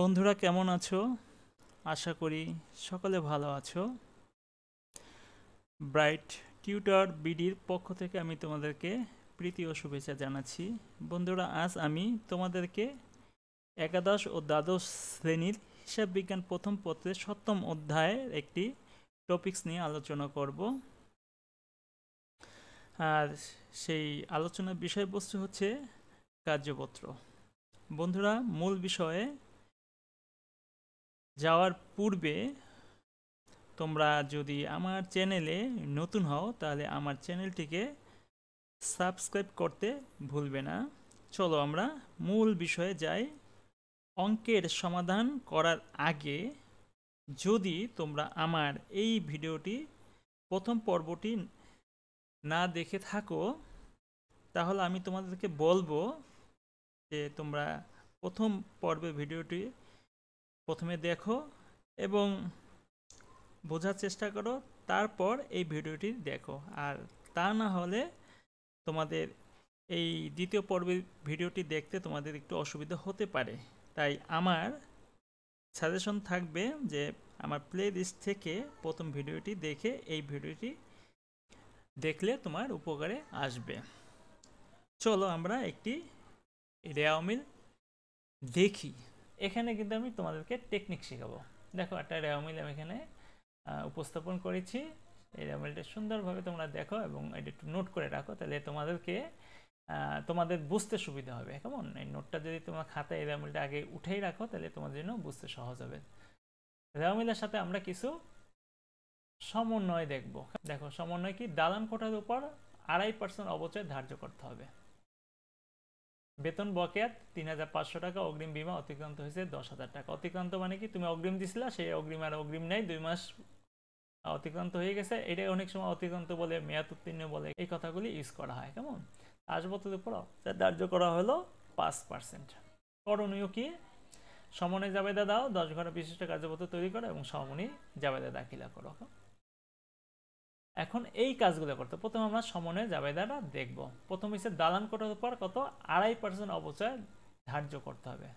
বন্ধুরা কেমন আছো আশা করি সকলে ভালো আছো ব্রাইট টিউটার বিডির পক্ষ থেকে আমি তোমাদেরকে প্রীতি ও শুভেচ্ছা জানাচ্ছি বন্ধুরা আজ আমি তোমাদেরকে একাদশ ও দ্বাদশ শ্রেণীর হিসাব বিজ্ঞান প্রথম পত্রে সপ্তম অধ্যায়ের একটি টপিকস নিয়ে আলোচনা করব আর সেই আলোচনার বিষয়বস্তু হচ্ছে কার্যপত্র বন্ধুরা মূল বিষয়ে যাওয়ার পূর্বে তোমরা যদি আমার চ্যানেলে নতুন হও তাহলে আমার চ্যানেলটিকে সাবস্ক্রাইব করতে ভুলবে না চলো আমরা মূল বিষয়ে যাই অঙ্কের সমাধান করার আগে যদি তোমরা আমার এই ভিডিওটি প্রথম পর্বটি না দেখে থাকো তাহলে আমি তোমাদেরকে বলবো যে তোমরা প্রথম পর্বে ভিডিওটি প্রথমে দেখো এবং বোঝার চেষ্টা করো তারপর এই ভিডিওটি দেখো আর তা না হলে তোমাদের এই দ্বিতীয় পর্বের ভিডিওটি দেখতে তোমাদের একটু অসুবিধা হতে পারে তাই আমার সাজেশন থাকবে যে আমার প্লে লিস্ট থেকে প্রথম ভিডিওটি দেখে এই ভিডিওটি দেখলে তোমার উপকারে আসবে চলো আমরা একটি রেওমিল দেখি এখানে কিন্তু আমি তোমাদেরকে টেকনিক শেখাবো দেখো একটা রেওয়ামিল আমি এখানে উপস্থাপন করেছি এই রেওয়ামিলটা সুন্দরভাবে তোমরা দেখো এবং এটা একটু নোট করে রাখো তাহলে তোমাদেরকে তোমাদের বুঝতে সুবিধা হবে কেমন এই নোটটা যদি তোমার খাতায় এই রেওয়ামিলটা আগে উঠেই রাখো তাহলে তোমার জন্য বুঝতে সহজ হবে রেওয়ামিলের সাথে আমরা কিছু সমন্বয় দেখব দেখো সমন্বয় কি দালান কোটার উপর আড়াই পার্সেন্ট অবচয় ধার্য করতে হবে বেতন বকেয়া তিন হাজার পাঁচশো টাকা অগ্রিম বিমা অতিক্রান্ত হয়েছে দশ হাজার টাকা অতিক্রান্ত মানে কি তুমি অগ্রিম দিছিলা সেই অগ্রিম আর অগ্রিম নেই দুই মাস অতিক্রান্ত হয়ে গেছে এটাই অনেক সময় অতিক্রান্ত বলে মেয়াদ উত্তীর্ণ বলে এই কথাগুলি ইউজ করা হয় কেমন আসবতদের পর যা ধার্য করা হলো পাঁচ পার্সেন্ট করণীয় কি সমনে যাবেদা দাও দশ ঘন্টা বিশিষ্ট কার্যপত্র তৈরি করো এবং সমনে জাবেদা দাখিলা করো এখন এই কাজগুলো করতে প্রথমে আমরা সমন্বয় জাবেদাটা দেখব প্রথম হচ্ছে দালান কোটার উপর কত আড়াই পার্সেন্ট অবচয় ধার্য করতে হবে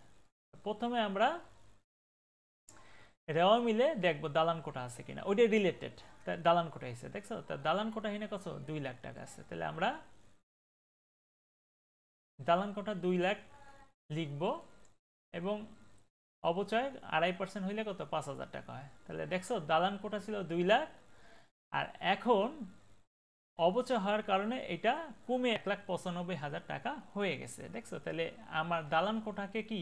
প্রথমে আমরা রেওয়া মিলে দেখবো দালান কোটা আছে কিনা ওইটা রিলেটেড দালান কোটা হিসেবে দেখছো তা দালান কোটা হিনে কত দুই লাখ টাকা আছে তাহলে আমরা দালান কোটা দুই লাখ লিখব এবং অবচয় আড়াই পার্সেন্ট হইলে কত পাঁচ হাজার টাকা হয় তাহলে দেখছো দালান কোটা ছিল দুই লাখ আর এখন অবচয় হওয়ার কারণে এটা কমে এক লাখ পঁচানব্বই হাজার টাকা হয়ে গেছে দেখছো তাহলে আমার দালান কোটাকে কি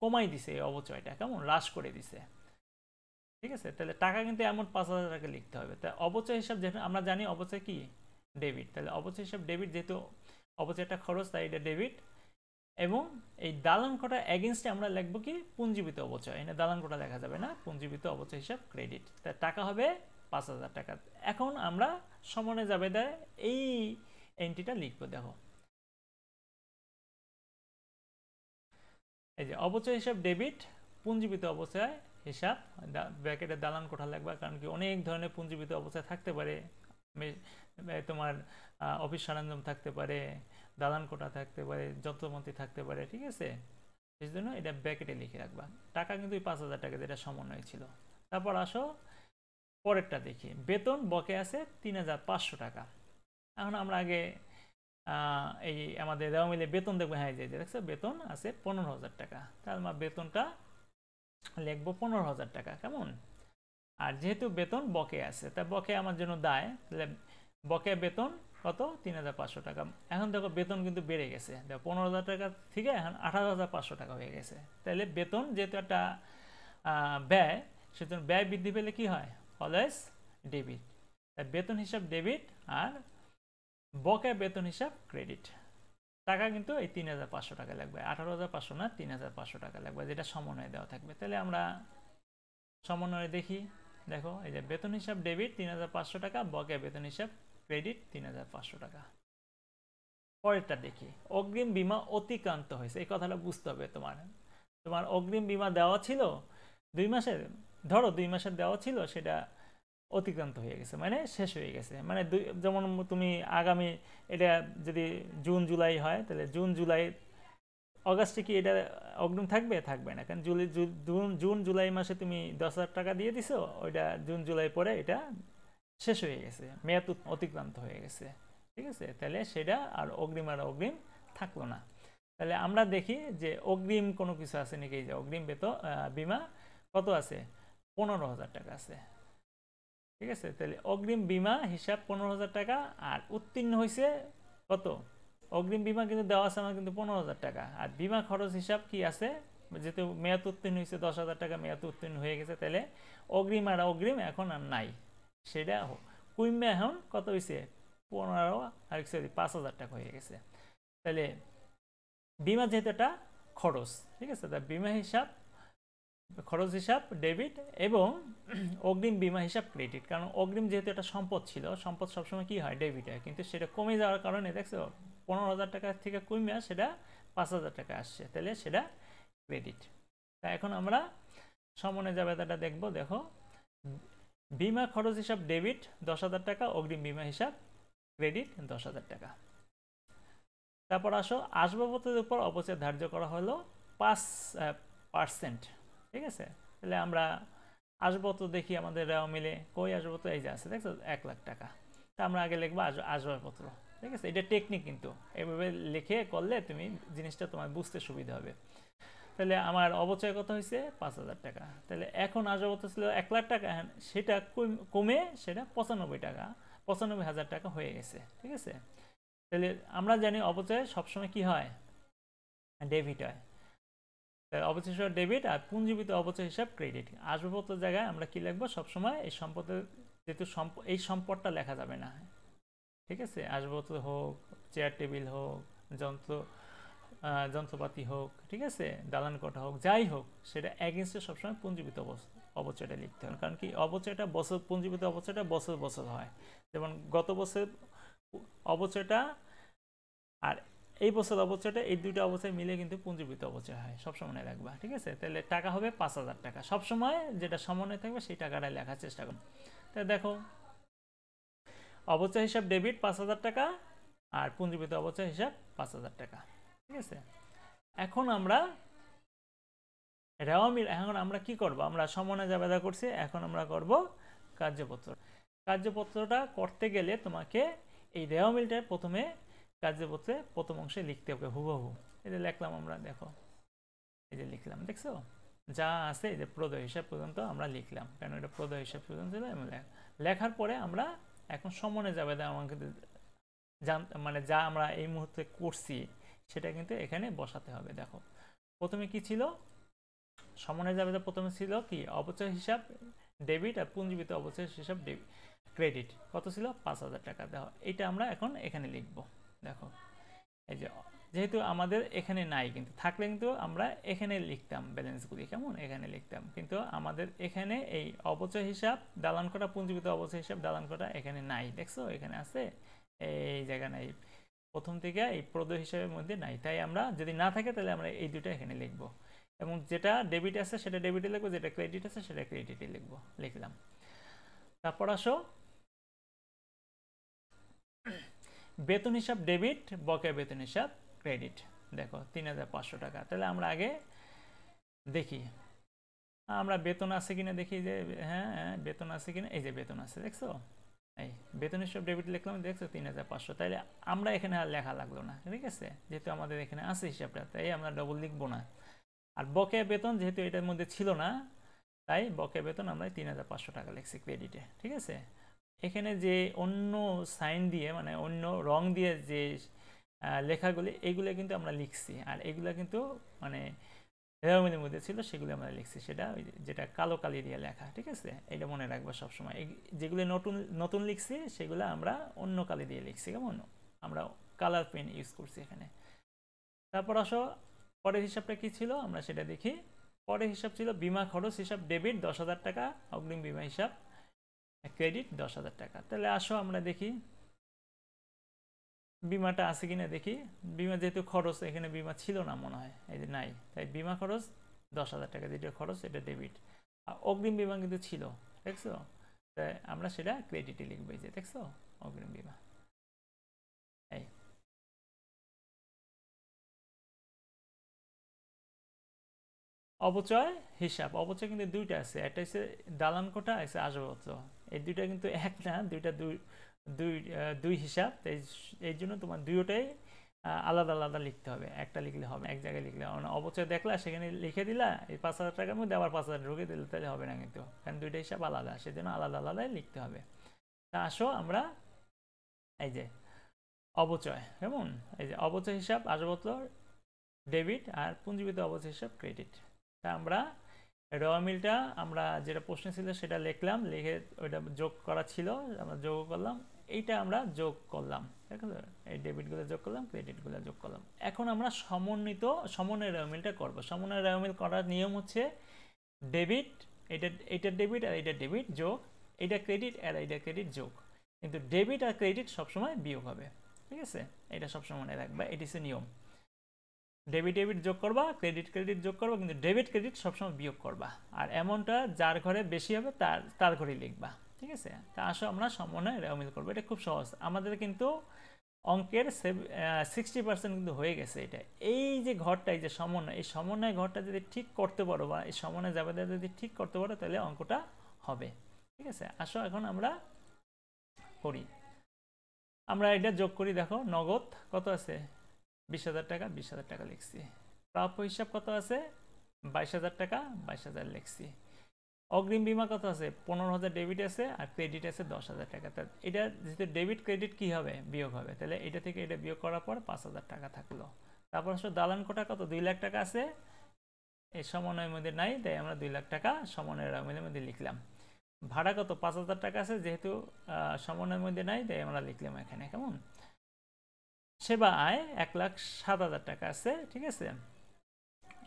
কমাই দিছে এই অবচয়টা কেমন হ্রাস করে দিছে ঠিক আছে তাহলে টাকা কিন্তু এমন পাঁচ হাজার টাকা লিখতে হবে তাই অবচয় হিসাব যেহেতু আমরা জানি অবচয় কি ডেবিট তাহলে অবচয় হিসাব ডেবিট যেহেতু অবচয়টা খরচ তাই এটা ডেবিট এবং এই দালান কোটা এগেনস্টে আমরা লিখব কি পুঞ্জীবিত অবচয় এনে দালান কোটা দেখা যাবে না পুঞ্জীবিত অবচয় হিসাব ক্রেডিট তাই টাকা হবে পাঁচ হাজার টাকা এখন আমরা সমনে জাবেদায় এই এন্ট্রিটা লিখবো দেখো এই যে অবচয় হিসাব ডেবিট পুঞ্জীবিত অবস্থায় হিসাব ব্র্যাকেটে দালান কোঠা লাগবে কারণ কি অনেক ধরনের পুঞ্জীবিত অবস্থায় থাকতে পারে তোমার অফিস সরঞ্জাম থাকতে পারে দালান কোঠা থাকতে পারে যন্ত্রমন্ত্রী থাকতে পারে ঠিক আছে সেই জন্য এটা ব্যাকেটে লিখে রাখবা টাকা কিন্তু পাঁচ হাজার টাকা যেটা সমন্বয় ছিল তারপর আসো পরেরটা দেখি বেতন বকে আছে তিন টাকা এখন আমরা আগে এই আমাদের দেওয়া মিলে বেতন দেখবো হ্যাঁ যে দেখছো বেতন আছে পনেরো হাজার টাকা তাহলে আমার মানে বেতনটা লিখবো পনেরো হাজার টাকা কেমন আর যেহেতু বেতন বকে আছে তা বকে আমার জন্য দায় তাহলে বকে বেতন কত তিন হাজার পাঁচশো টাকা এখন দেখো বেতন কিন্তু বেড়ে গেছে দেখো পনেরো হাজার টাকা থেকে এখন আঠারো হাজার পাঁচশো টাকা হয়ে গেছে তাহলে বেতন যেহেতু একটা ব্যয় সেজন্য ব্যয় বৃদ্ধি পেলে কী হয় অলওয়েজ ডেবিট বেতন হিসাব ডেবিট আর বকে বেতন হিসাব ক্রেডিট টাকা কিন্তু এই তিন হাজার পাঁচশো টাকা লাগবে আঠারো হাজার পাঁচশো না তিন হাজার পাঁচশো টাকা লাগবে যেটা সমন্বয় দেওয়া থাকবে তাহলে আমরা সমন্বয় দেখি দেখো এই যে বেতন হিসাব ডেবিট তিন হাজার পাঁচশো টাকা বকে বেতন হিসাব ক্রেডিট তিন হাজার পাঁচশো টাকা পরেরটা দেখি অগ্রিম বিমা অতিক্রান্ত হয়েছে এই কথাটা বুঝতে হবে তোমার তোমার অগ্রিম বিমা দেওয়া ছিল দুই মাসের ধরো দুই মাসের দেওয়া ছিল সেটা অতিক্রান্ত হয়ে গেছে মানে শেষ হয়ে গেছে মানে দুই যেমন তুমি আগামী এটা যদি জুন জুলাই হয় তাহলে জুন জুলাই অগাস্টে কি এটা অগ্রিম থাকবে থাকবে না কারণ জুলাই জুন জুন জুলাই মাসে তুমি দশ হাজার টাকা দিয়ে দিছো ওইটা জুন জুলাই পরে এটা শেষ হয়ে গেছে মেয়াদ অতিক্রান্ত হয়ে গেছে ঠিক আছে তাহলে সেটা আর অগ্রিম আর অগ্রিম থাকলো না তাহলে আমরা দেখি যে অগ্রিম কোনো কিছু আছে নাকি যে অগ্রিম বেতন বিমা কত আছে পনেরো হাজার টাকা আছে ঠিক আছে তাহলে অগ্রিম বিমা হিসাব পনেরো হাজার টাকা আর উত্তীর্ণ হয়েছে কত অগ্রিম বিমা কিন্তু দেওয়া আছে আমার কিন্তু পনেরো হাজার টাকা আর বিমা খরচ হিসাব কি আছে যেহেতু মেয়াদ উত্তীর্ণ হয়েছে দশ হাজার টাকা মেয়াদ উত্তীর্ণ হয়ে গেছে তাহলে অগ্রিম আর অগ্রিম এখন আর নাই সেটা কুইম্বে এখন কত হয়েছে পনেরো আর সরি পাঁচ হাজার টাকা হয়ে গেছে তাহলে বিমা যেহেতু একটা খরচ ঠিক আছে তা বিমা হিসাব খরচ হিসাব ডেবিট এবং অগ্রিম বিমা হিসাব ক্রেডিট কারণ অগ্রিম যেহেতু এটা সম্পদ ছিল সম্পদ সবসময় কী হয় ডেবিট হয় কিন্তু সেটা কমে যাওয়ার কারণে দেখছো পনেরো হাজার টাকা থেকে কমে সেটা পাঁচ হাজার টাকা আসছে তাহলে সেটা ক্রেডিট তা এখন আমরা সমনে যাবে তাটা দেখব দেখো বিমা খরচ হিসাব ডেবিট দশ হাজার টাকা অগ্রিম বিমা হিসাব ক্রেডিট দশ হাজার টাকা তারপর আসো আসবাবপত্রের উপর অপচয় ধার্য করা হলো পাঁচ পার্সেন্ট ঠিক আছে তাহলে আমরা আসবো তো দেখি আমাদের মিলে কই আসবো তো এই যে আছে দেখছো এক লাখ টাকা তা আমরা আগে লিখবো আসবাবপত্র ঠিক আছে এটা টেকনিক কিন্তু এভাবে লিখে করলে তুমি জিনিসটা তোমার বুঝতে সুবিধা হবে তাহলে আমার অবচয় কত হয়েছে পাঁচ হাজার টাকা তাহলে এখন আসবাবপত্র ছিল এক লাখ টাকা হ্যাঁ, সেটা কমে সেটা পঁচানব্বই টাকা পঁচানব্বই হাজার টাকা হয়ে গেছে ঠিক আছে তাহলে আমরা জানি অবচয় সবসময় কি হয় ডেবিট হয় হিসাবে ডেবিট আর পুঞ্জীবিত অবচয় হিসাব ক্রেডিট আসবপত্র জায়গায় আমরা কি লিখবো সবসময় এই সম্পদের যেহেতু এই সম্পদটা লেখা যাবে না ঠিক আছে আসবপত্র হোক চেয়ার টেবিল হোক যন্ত্র যন্ত্রপাতি হোক ঠিক আছে দালান কটা হোক যাই হোক সেটা অ্যাগেনস্টে সবসময় পুঞ্জীবিত অবচয়টা লিখতে হবে কারণ কি অবচয়টা বছর পুঞ্জীবিত অবচয়টা বছর বছর হয় যেমন গত বছর অবচয়টা আর এই বছর অবচয়টা এই দুটো অবচয় মিলে কিন্তু পুঞ্জীভূত অবচয় হয় সবসময় মনে রাখবা ঠিক আছে তাহলে টাকা হবে পাঁচ হাজার টাকা সবসময় যেটা সমন্বয় থাকবে সেই টাকাটা লেখার চেষ্টা করুন তাহলে দেখো অবচয় হিসাব ডেবিট পাঁচ হাজার টাকা আর পুঞ্জীভূত অবচয় হিসাব পাঁচ হাজার টাকা ঠিক আছে এখন আমরা মিল এখন আমরা কি করব আমরা সমন্বয় জাবেদা করছি এখন আমরা করব কার্যপত্র কার্যপত্রটা করতে গেলে তোমাকে এই রেওয়া মিলটা প্রথমে কাজে বসে প্রথম অংশে লিখতে হবে হুবহু এই যে লিখলাম আমরা দেখো এই যে লিখলাম দেখছো যা আছে এই যে প্রদয় হিসাব পর্যন্ত আমরা লিখলাম কারণ এটা প্রদয় হিসাব পর্যন্ত লেখার পরে আমরা এখন সমনে যাবে আমাকে মানে যা আমরা এই মুহূর্তে করছি সেটা কিন্তু এখানে বসাতে হবে দেখো প্রথমে কি ছিল সমনে যাবে প্রথমে ছিল কি অবচয় হিসাব ডেবিট আর পুঞ্জীবিত অবচয় হিসাব ডেবিট ক্রেডিট কত ছিল পাঁচ হাজার টাকা দেওয়া এটা আমরা এখন এখানে লিখবো দেখো এই যে যেহেতু আমাদের এখানে নাই কিন্তু থাকলে কিন্তু আমরা এখানে লিখতাম ব্যালেন্সগুলি কেমন এখানে লিখতাম কিন্তু আমাদের এখানে এই অবচয় হিসাব দালান করা পুঞ্জীবিত অবচয় হিসাব দালান করা এখানে নাই দেখছো এখানে আছে এই জায়গা নাই প্রথম থেকে এই প্রদ হিসাবের মধ্যে নাই তাই আমরা যদি না থাকে তাহলে আমরা এই দুটো এখানে লিখব এবং যেটা ডেবিট আছে সেটা ডেবিটে লিখবো যেটা ক্রেডিট আছে সেটা ক্রেডিটে লিখবো লিখলাম তারপর আসো বেতন হিসাব ডেবিট বকেয়া বেতন হিসাব ক্রেডিট দেখো তিন টাকা তাহলে আমরা আগে দেখি আমরা বেতন আছে কিনা দেখি যে হ্যাঁ হ্যাঁ বেতন আছে কিনা এই যে বেতন আছে দেখছো এই বেতন হিসাব ডেবিট লিখলাম দেখছো তিন হাজার পাঁচশো তাহলে আমরা এখানে আর লেখা লাগলো না ঠিক আছে যেহেতু আমাদের এখানে আছে হিসাবটা তাই আমরা ডবল লিখবো না আর বকেয়া বেতন যেহেতু এটার মধ্যে ছিল না তাই বকেয়া বেতন আমরা তিন হাজার পাঁচশো টাকা লিখছি ক্রেডিটে ঠিক আছে এখানে যে অন্য সাইন দিয়ে মানে অন্য রং দিয়ে যে লেখাগুলি এগুলো কিন্তু আমরা লিখছি আর এগুলো কিন্তু মানে রেওমিলের মধ্যে ছিল সেগুলো আমরা লিখছি সেটা ওই যেটা কালো কালি দিয়ে লেখা ঠিক আছে এটা মনে রাখবো সবসময় যেগুলো নতুন নতুন লিখছি সেগুলো আমরা অন্য কালি দিয়ে লিখছি কেমন আমরা কালার পেন ইউজ করছি এখানে তারপর আসো পরের হিসাবটা কি ছিল আমরা সেটা দেখি পরের হিসাব ছিল বিমা খরচ হিসাব ডেবিট দশ হাজার টাকা অগ্রিম বিমা হিসাব ক্রেডিট দশ হাজার টাকা তাহলে আসো আমরা দেখি বিমাটা আছে কিনা দেখি বিমা যেহেতু খরচ এখানে বিমা ছিল না মনে হয় এই যে নাই তাই বিমা খরচ দশ হাজার টাকা যেটা খরচ এটা ডেবিট আর অগ্রিম বিমা কিন্তু ছিল দেখছো তাই আমরা সেটা ক্রেডিটে লিখবো যে দেখছো অগ্রিম বিমা এই অপচয় হিসাব অপচয় কিন্তু দুইটা আছে একটা হচ্ছে দালান কোটা আছে আসবাবপত্র এই দুইটা কিন্তু এক না দুইটা দুই দুই দুই হিসাব এই জন্য তোমার দুইওটাই আলাদা আলাদা লিখতে হবে একটা লিখলে হবে এক জায়গায় লিখলে মানে অবচয় দেখলা সেখানে লিখে দিলা এই পাঁচ হাজার টাকার মধ্যে আবার পাঁচ হাজার ঢুকে দিলে তাহলে হবে না কিন্তু কারণ দুইটা হিসাব আলাদা সেজন্য আলাদা আলাদাই লিখতে হবে তা আসো আমরা এই যে অবচয় কেমন এই যে অবচয় হিসাব আসবত ডেবিট আর পুঞ্জীবিত অবচয় হিসাব ক্রেডিট তা আমরা র মিলটা আমরা যেটা প্রশ্ন ছিল সেটা লিখলাম লিখে ওইটা যোগ করা ছিল আমরা যোগ করলাম এইটা আমরা যোগ করলাম ঠিক আছে এই ডেবিটগুলো যোগ করলাম ক্রেডিটগুলো যোগ করলাম এখন আমরা সমন্বিত সমন্বয় রেওমিলটা করব সমন্বয় রেওমিল করার নিয়ম হচ্ছে ডেবিট এটা এটা ডেবিট আর এটা ডেবিট যোগ এটা ক্রেডিট আর এটা ক্রেডিট যোগ কিন্তু ডেবিট আর ক্রেডিট সবসময় বিয়োগ হবে ঠিক আছে এটা সবসময় মনে রাখবা এটি হচ্ছে নিয়ম ডেবিট ডেবিট যোগ করবা ক্রেডিট ক্রেডিট যোগ করবা কিন্তু ডেবিট ক্রেডিট সবসময় বিয়োগ করবা আর অ্যামাউন্টটা যার ঘরে বেশি হবে তার তার ঘরেই লিখবা ঠিক আছে তা আসো আমরা সমন্বয় মিল করবো এটা খুব সহজ আমাদের কিন্তু অঙ্কের সিক্সটি পার্সেন্ট কিন্তু হয়ে গেছে এটা এই যে ঘরটা এই যে সমন্বয় এই সমন্বয় ঘরটা যদি ঠিক করতে পারো বা এই সমন্বয় যাবে যদি ঠিক করতে পারো তাহলে অঙ্কটা হবে ঠিক আছে আসো এখন আমরা করি আমরা এটা যোগ করি দেখো নগদ কত আছে বিশ হাজার টাকা বিশ হাজার টাকা লিখছি প্রাপ্য হিসাব কত আছে বাইশ হাজার টাকা বাইশ হাজার লিখছি অগ্রিম বিমা কত আছে পনেরো হাজার ডেবিট আছে আর ক্রেডিট আছে দশ হাজার টাকা তা এটা যেহেতু ডেবিট ক্রেডিট কী হবে বিয়োগ হবে তাহলে এটা থেকে এটা বিয়োগ করার পর পাঁচ হাজার টাকা থাকলো তারপর আসলে দালান কোটা কত দুই লাখ টাকা আছে এই সমন্বয়ের মধ্যে নাই তাই আমরা দুই লাখ টাকা সমন্বয়ের মিলের মধ্যে লিখলাম ভাড়া কত পাঁচ হাজার টাকা আছে যেহেতু সমন্বয়ের মধ্যে নাই তাই আমরা লিখলাম এখানে কেমন সেবা আয় এক লাখ সাত হাজার টাকা আছে ঠিক আছে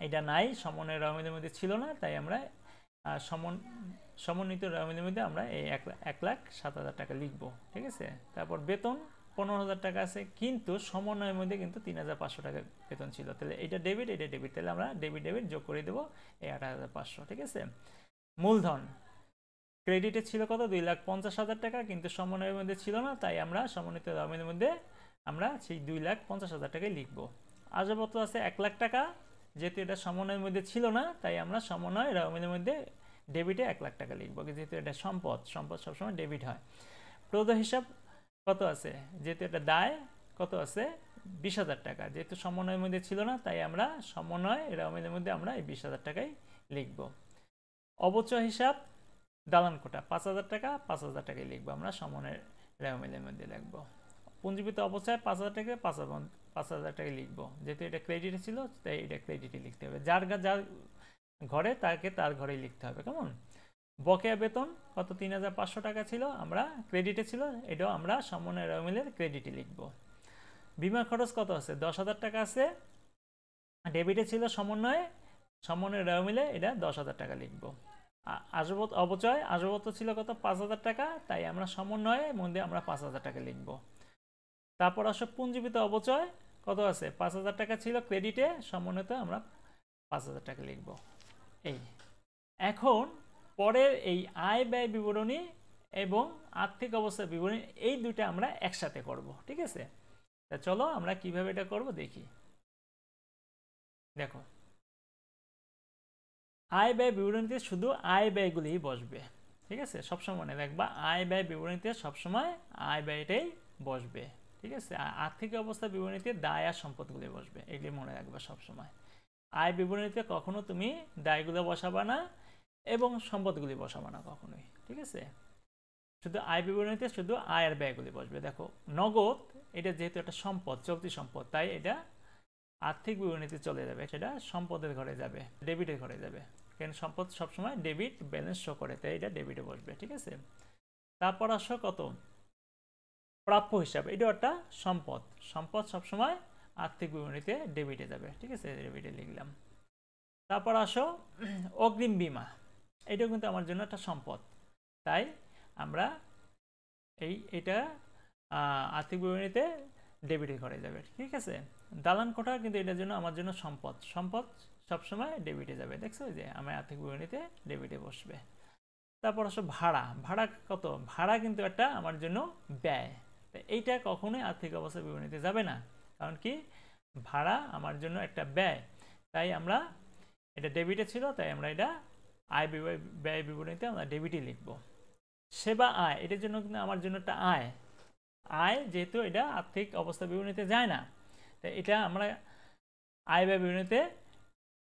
এটা নাই সমনের রহমেদের মধ্যে ছিল না তাই আমরা সমন সমন্বিত রহমেদের মধ্যে আমরা এই এক এক লাখ সাত হাজার টাকা লিখবো ঠিক আছে তারপর বেতন পনেরো হাজার টাকা আছে কিন্তু সমন্বয়ের মধ্যে কিন্তু তিন হাজার পাঁচশো টাকা বেতন ছিল তাহলে এটা ডেবিট এটা ডেবিট তাহলে আমরা ডেবিট ডেবিট যোগ করে দেবো এই আট হাজার পাঁচশো ঠিক আছে মূলধন ক্রেডিটে ছিল কত দুই লাখ পঞ্চাশ হাজার টাকা কিন্তু সমন্বয়ের মধ্যে ছিল না তাই আমরা সমন্বিত রহমেদের মধ্যে আমরা সেই দুই লাখ পঞ্চাশ হাজার টাকায় লিখব আসবাবপত্র আছে এক লাখ টাকা যেহেতু এটা সমন্বয়ের মধ্যে ছিল না তাই আমরা সমন্বয় রাউমিলের মধ্যে ডেবিটে এক লাখ টাকা লিখব যেহেতু এটা সম্পদ সম্পদ সবসময় ডেবিট হয় প্রদ হিসাব কত আছে যেহেতু এটা দায় কত আছে বিশ হাজার টাকা যেহেতু সমন্বয়ের মধ্যে ছিল না তাই আমরা সমন্বয় রাউমিলের মধ্যে আমরা এই বিশ হাজার টাকাই লিখব অবচয় হিসাব দালান কোটা পাঁচ হাজার টাকা পাঁচ হাজার টাকাই লিখবো আমরা সমনের রেওমিলের মধ্যে লিখবো পুঞ্জীবিত অবস্থায় পাঁচ হাজার টাকা পাঁচ হাজার পাঁচ হাজার টাকা লিখবো যেহেতু এটা ক্রেডিটে ছিল তাই এটা ক্রেডিটে লিখতে হবে যার যার ঘরে তাকে তার ঘরেই লিখতে হবে কেমন বকেয়া বেতন কত তিন হাজার পাঁচশো টাকা ছিল আমরা ক্রেডিটে ছিল এটাও আমরা সমন্বয় রমিলের ক্রেডিটে লিখব বিমা খরচ কত আছে দশ হাজার টাকা আছে ডেবিটে ছিল সমন্বয়ে সমন্বয় রমিলে এটা দশ হাজার টাকা লিখব আসবত অবচয় আসবত ছিল কত পাঁচ হাজার টাকা তাই আমরা সমন্বয়ে মধ্যে আমরা পাঁচ হাজার টাকা লিখবো তারপর আসো পুঞ্জীবিত অবচয় কত আছে পাঁচ হাজার টাকা ছিল ক্রেডিটে সমন্বিত আমরা পাঁচ হাজার টাকা লিখব এই এখন পরের এই আয় ব্যয় বিবরণী এবং আর্থিক অবস্থা বিবরণী এই দুইটা আমরা একসাথে করব ঠিক আছে তা চলো আমরা কিভাবে এটা করব দেখি দেখো আয় ব্যয় বিবরণীতে শুধু আয় ব্যয়গুলিই বসবে ঠিক আছে সবসময় মনে রাখবা আয় ব্যয় বিবরণীতে সবসময় আয় ব্যয়টাই বসবে ঠিক আছে আর্থিক অবস্থা বিবরণীতে দায় আর সম্পদগুলি বসবে এগুলি মনে রাখবে সবসময় আয় বিবরণীতে কখনো তুমি দায়গুলো বসাবা না এবং সম্পদগুলি বসাবা না কখনোই ঠিক আছে শুধু আয় বিবরণীতে শুধু আয় আর ব্যয়গুলি বসবে দেখো নগদ এটা যেহেতু একটা সম্পদ চলতি সম্পদ তাই এটা আর্থিক বিবরণীতে চলে যাবে সেটা সম্পদের ঘরে যাবে ডেবিটের ঘরে যাবে কেন সম্পদ সবসময় ডেবিট ব্যালেন্স শো করে তাই এটা ডেবিটে বসবে ঠিক আছে তারপর আসো কত প্রাপ্য হিসাবে এটাও একটা সম্পদ সম্পদ সবসময় আর্থিক বিবরণীতে ডেবিটে যাবে ঠিক আছে ডেবিটে লিখলাম তারপর আসো অগ্রিম বিমা এটা কিন্তু আমার জন্য একটা সম্পদ তাই আমরা এই এটা আর্থিক বিবরণীতে ডেবিটে করে যাবে ঠিক আছে দালান কোঠা কিন্তু এটার জন্য আমার জন্য সম্পদ সম্পদ সবসময় ডেবিটে যাবে দেখছো যে আমার আর্থিক বিবরণীতে ডেবিটে বসবে তারপর আসো ভাড়া ভাড়া কত ভাড়া কিন্তু একটা আমার জন্য ব্যয় এইটা কখনোই আর্থিক অবস্থার বিবরণীতে যাবে না কারণ কি ভাড়া আমার জন্য একটা ব্যয় তাই আমরা এটা ডেবিটে ছিল তাই আমরা এটা আয় ব্যয় বিবরণীতে আমরা ডেবিটই লিখব সেবা আয় এটার জন্য কিন্তু আমার জন্য একটা আয় আয় যেহেতু এটা আর্থিক অবস্থা বিবরণীতে যায় না তাই এটা আমরা আয় ব্যয় বিবরণীতে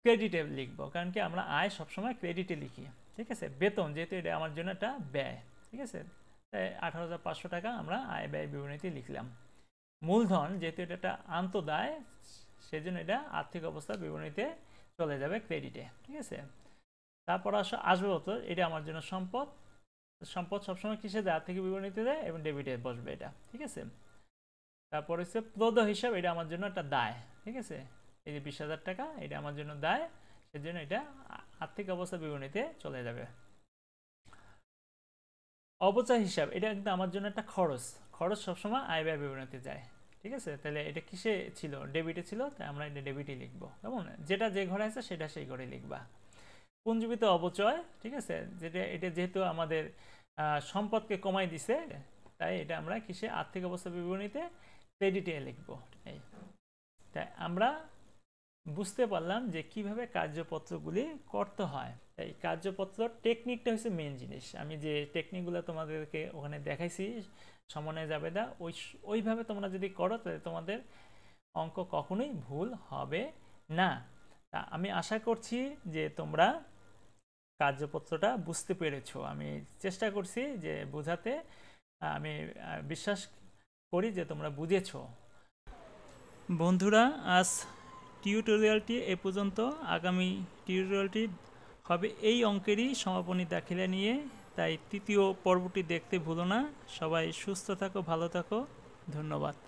ক্রেডিটে লিখব কারণ কি আমরা আয় সবসময় ক্রেডিটে লিখি ঠিক আছে বেতন যেহেতু এটা আমার জন্য একটা ব্যয় ঠিক আছে আঠারো হাজার পাঁচশো টাকা আমরা আয় ব্যয় বিবরণীতে লিখলাম মূলধন যেহেতু এটা একটা আন্তদায় সেজন্য এটা আর্থিক অবস্থা বিবরণীতে চলে যাবে ক্রেডিটে ঠিক আছে তারপর আসো আসবাবপত্র এটা আমার জন্য সম্পদ সম্পদ সবসময় কিসে দেয় আর্থিক বিবরণীতে দেয় এবং ডেবিটে বসবে এটা ঠিক আছে তারপর হচ্ছে প্রদ হিসাব এটা আমার জন্য একটা দায় ঠিক আছে এই যে বিশ হাজার টাকা এটা আমার জন্য দায় সেজন্য এটা আর্থিক অবস্থা বিবরণীতে চলে যাবে অপচয় হিসাব এটা কিন্তু আমার জন্য একটা খরচ খরচ সবসময় আয় ব্যয় বিবরণীতে যায় ঠিক আছে তাহলে এটা কিসে ছিল ডেবিটে ছিল তাই আমরা এটা ডেবিটে লিখব কেমন যেটা যে ঘরে আছে সেটা সেই ঘরে লিখবা পুঞ্জীবিত অপচয় ঠিক আছে যেটা এটা যেহেতু আমাদের সম্পদকে কমাই দিছে তাই এটা আমরা কিসে আর্থিক অবস্থা বিবরণীতে ক্রেডিটে লিখব এই তাই আমরা বুঝতে পারলাম যে কিভাবে কার্যপত্রগুলি করতে হয় এই কার্যপত্র টেকনিকটা হচ্ছে মেন জিনিস আমি যে টেকনিকগুলো তোমাদেরকে ওখানে দেখাইছি সমন্বয় যাবে না ওই ওইভাবে তোমরা যদি করো তাহলে তোমাদের অঙ্ক কখনোই ভুল হবে না তা আমি আশা করছি যে তোমরা কার্যপত্রটা বুঝতে পেরেছ আমি চেষ্টা করছি যে বোঝাতে আমি বিশ্বাস করি যে তোমরা বুঝেছ বন্ধুরা আজ টিউটোরিয়ালটি এ পর্যন্ত আগামী টিউটোরিয়ালটি হবে এই অঙ্কেরই সমাপনী দাখিলা নিয়ে তাই তৃতীয় পর্বটি দেখতে ভুলো না সবাই সুস্থ থাকো ভালো থাকো ধন্যবাদ